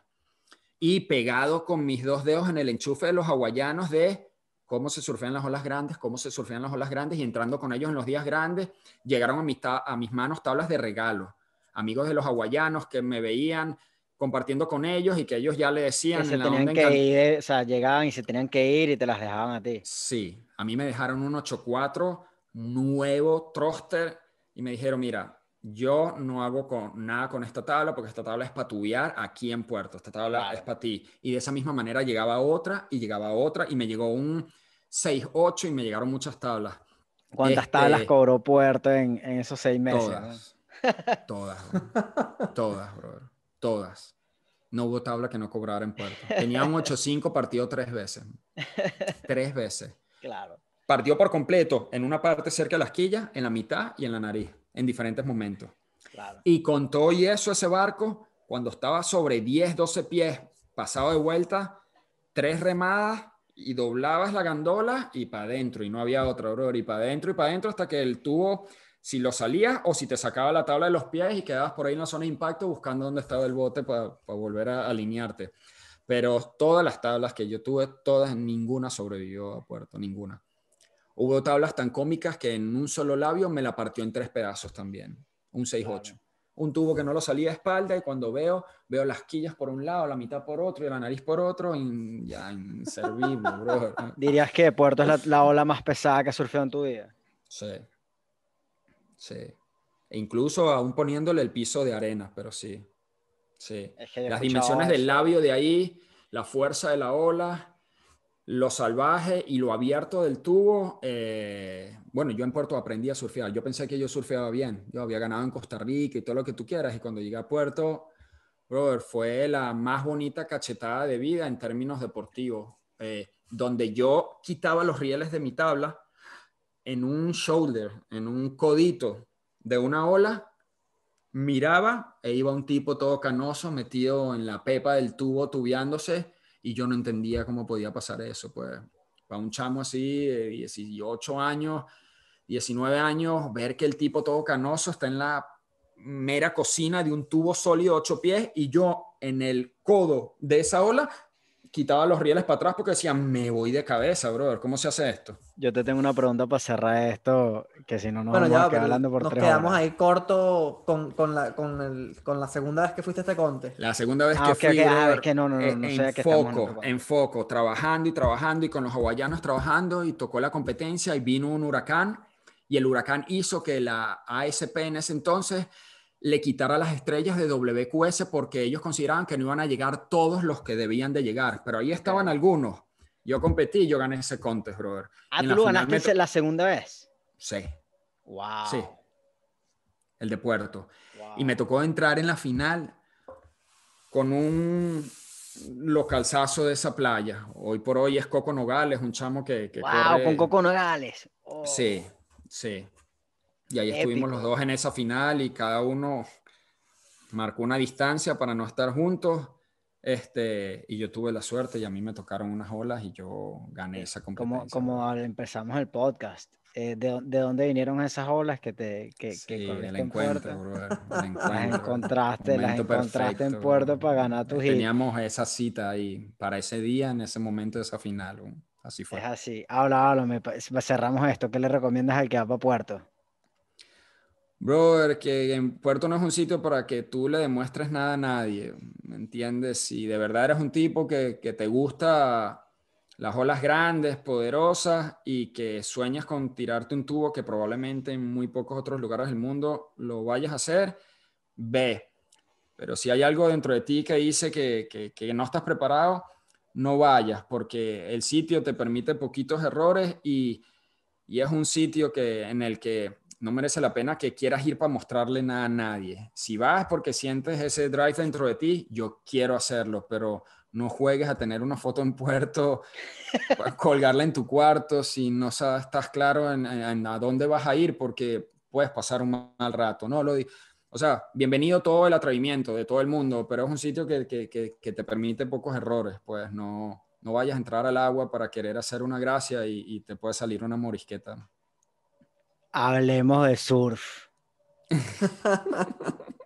Y pegado con mis dos dedos en el enchufe de los hawaianos de cómo se surfean las olas grandes, cómo se surfean las olas grandes y entrando con ellos en los días grandes, llegaron a, a mis manos tablas de regalo. Amigos de los hawaianos que me veían compartiendo con ellos y que ellos ya le decían... se que ir, o sea, llegaban y se tenían que ir y te las dejaban a ti. Sí, a mí me dejaron un 8-4 nuevo troster y me dijeron, mira, yo no hago con, nada con esta tabla porque esta tabla es para tuviar aquí en Puerto, esta tabla es para ti. Y de esa misma manera llegaba otra y llegaba otra y me llegó un 6-8 y me llegaron muchas tablas. ¿Cuántas este tablas cobró Puerto en, esos seis meses? Todas, (laughs) todas, todas, brother, todas. No hubo tabla que no cobrara en Puerto. Tenía un 8-5 partido tres veces. Tres veces. (laughs) Claro. Partió por completo en una parte cerca de las quillas, en la mitad y en la nariz en diferentes momentos. Y con todo y eso, ese barco, cuando estaba sobre 10, 12 pies, pasado de vuelta, tres remadas y doblabas la gandola y para adentro, y no había otra aurora, y para adentro, y para adentro, hasta que el tubo, si lo salías o si te sacaba la tabla de los pies y quedabas por ahí en la zona de impacto buscando dónde estaba el bote para, para volver a alinearte. Pero todas las tablas que yo tuve, todas, ninguna sobrevivió a puerto, ninguna. Hubo tablas tan cómicas que en un solo labio me la partió en tres pedazos también, un 6-8. Un tubo que no lo salía de espalda y cuando veo, veo las quillas por un lado, la mitad por otro y la nariz por otro, y ya inservible, (laughs) bro. ¿Dirías que Puerto es la, ola más pesada que ha en tu vida? Sí. Sí. E incluso aún poniéndole el piso de arena, pero sí. Sí. Las dimensiones del labio de ahí, la fuerza de la ola, lo salvaje y lo abierto del tubo, eh, bueno, yo en Puerto aprendí a surfear. Yo pensé que yo surfeaba bien. Yo había ganado en Costa Rica y todo lo que tú quieras. Y cuando llegué a Puerto, brother, fue la más bonita cachetada de vida en términos deportivos, eh, donde yo quitaba los rieles de mi tabla en un shoulder, en un codito de una ola, miraba e iba un tipo todo canoso metido en la pepa del tubo, tubiándose y yo no entendía cómo podía pasar eso. Pues para un chamo así, de 18 años, 19 años, ver que el tipo todo canoso está en la mera cocina de un tubo sólido 8 pies y yo en el codo de esa ola quitaba los rieles para atrás porque decía me voy de cabeza, brother, ¿cómo se hace esto? Yo te tengo una pregunta para cerrar esto, que si no nos a hablando por nos quedamos ahí corto con, con, la, el, con, la, segunda vez que fuiste a este conte. La segunda vez ah, que fui, ah, okay. Eh, pues. en foco, trabajando y trabajando y con los hawaianos trabajando y tocó la competencia y vino un huracán y el huracán hizo que la ASP en ese entonces le quitara las estrellas de WQS porque ellos consideraban que no iban a llegar todos los que debían de llegar, pero ahí estaban algunos. Yo competí, yo gané ese contest, brother. Ah, tú ganaste la segunda vez. Sí. Wow. Sí. El de Puerto. Y me tocó entrar en la final con un localzazo de esa playa. Hoy por hoy es Coco Nogales, un chamo que. wow, con Coco Nogales. Oh. Sí, sí. Y ahí estuvimos los dos en esa final y cada uno marcó una distancia para no estar juntos. Este, y yo tuve la suerte y a mí me tocaron unas olas y yo gané eh, esa competencia. Como, como empezamos el podcast, eh, de, dónde vinieron esas olas que te que, sí, que el encuentro, bro, (laughs) Las encontraste, en Puerto para ganar tu eh, Teníamos esa cita ahí para ese día, en ese momento de esa final. Así fue. Es así. Habla, habla, cerramos esto. ¿Qué le recomiendas al que va para Puerto? Brother, que en Puerto no es un sitio para que tú le demuestres nada a nadie, ¿me entiendes? Si de verdad eres un tipo que, te gusta las olas grandes, poderosas y que sueñas con tirarte un tubo que probablemente en muy pocos otros lugares del mundo lo vayas a hacer, ve. Pero si hay algo dentro de ti que dice que, no estás preparado, no vayas, porque el sitio te permite poquitos errores y, y es un sitio que, en el que no merece la pena que quieras ir para mostrarle nada a nadie. Si vas porque sientes ese drive dentro de ti, yo quiero hacerlo, pero no juegues a tener una foto en puerto, (laughs) pues, colgarla en tu cuarto, si no estás claro en, a dónde vas a ir, porque puedes pasar un mal rato, ¿no? Lo, o sea, bienvenido todo el atrevimiento de todo el mundo, pero es un sitio que, te permite pocos errores, pues no, no vayas a entrar al agua para querer hacer una gracia y, y te puede salir una morisqueta. Hablemos de surf. (laughs)